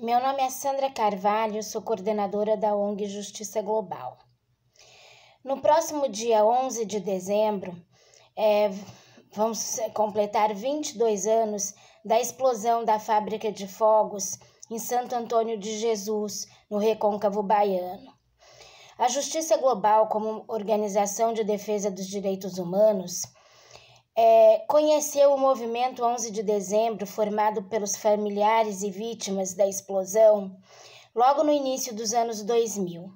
Meu nome é Sandra Carvalho, sou coordenadora da ONG Justiça Global. No próximo dia 11 de dezembro, é, vamos completar 22 anos da explosão da fábrica de fogos em Santo Antônio de Jesus, no recôncavo baiano. A Justiça Global, como organização de defesa dos direitos humanos, é, conheceu o movimento 11 de dezembro, formado pelos familiares e vítimas da explosão, logo no início dos anos 2000.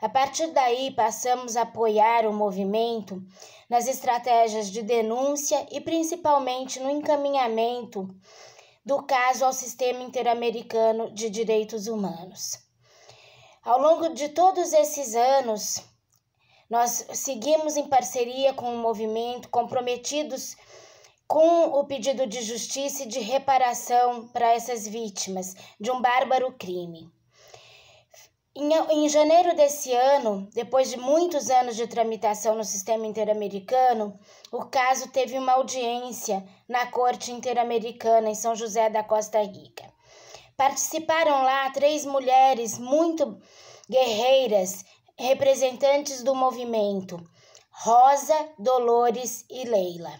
A partir daí, passamos a apoiar o movimento nas estratégias de denúncia e principalmente no encaminhamento do caso ao Sistema Interamericano de Direitos Humanos. Ao longo de todos esses anos, nós seguimos em parceria com o movimento, comprometidos com o pedido de justiça e de reparação para essas vítimas de um bárbaro crime. Em, janeiro desse ano, depois de muitos anos de tramitação no sistema interamericano, o caso teve uma audiência na Corte Interamericana em São José da Costa Rica. Participaram lá três mulheres muito guerreiras representantes do movimento, Rosa, Dolores e Leila.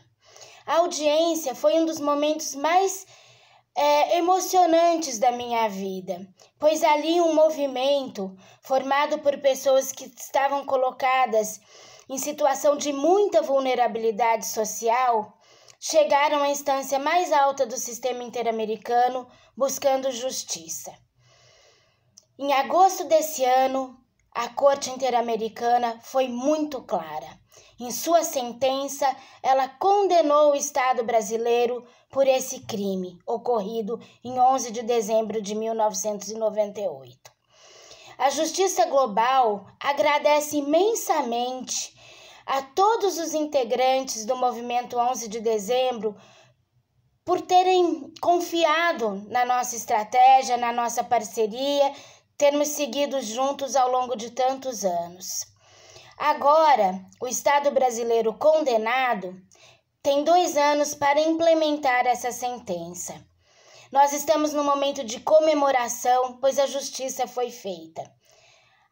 A audiência foi um dos momentos mais é, emocionantes da minha vida, pois ali um movimento formado por pessoas que estavam colocadas em situação de muita vulnerabilidade social chegaram à instância mais alta do sistema interamericano buscando justiça. Em agosto desse ano, a Corte Interamericana foi muito clara. Em sua sentença, ela condenou o Estado brasileiro por esse crime ocorrido em 11 de dezembro de 1998. A Justiça Global agradece imensamente a todos os integrantes do movimento 11 de dezembro por terem confiado na nossa estratégia, na nossa parceria termos seguido juntos ao longo de tantos anos. Agora, o Estado brasileiro condenado tem dois anos para implementar essa sentença. Nós estamos no momento de comemoração, pois a justiça foi feita.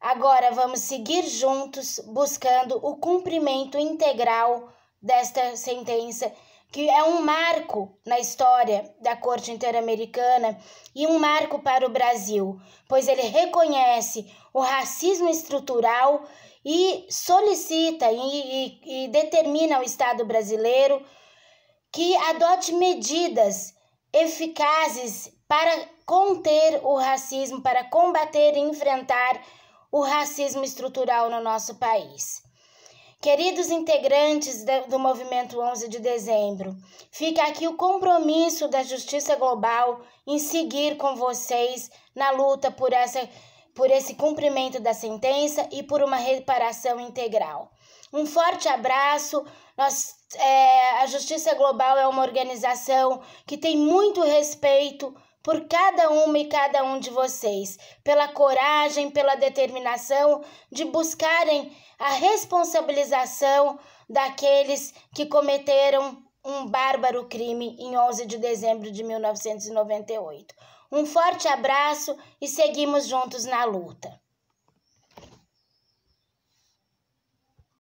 Agora vamos seguir juntos buscando o cumprimento integral desta sentença que é um marco na história da Corte Interamericana e um marco para o Brasil, pois ele reconhece o racismo estrutural e solicita e, e, e determina ao Estado brasileiro que adote medidas eficazes para conter o racismo, para combater e enfrentar o racismo estrutural no nosso país. Queridos integrantes do Movimento 11 de Dezembro, fica aqui o compromisso da Justiça Global em seguir com vocês na luta por, essa, por esse cumprimento da sentença e por uma reparação integral. Um forte abraço. Nós, é, a Justiça Global é uma organização que tem muito respeito por cada uma e cada um de vocês, pela coragem, pela determinação de buscarem a responsabilização daqueles que cometeram um bárbaro crime em 11 de dezembro de 1998. Um forte abraço e seguimos juntos na luta.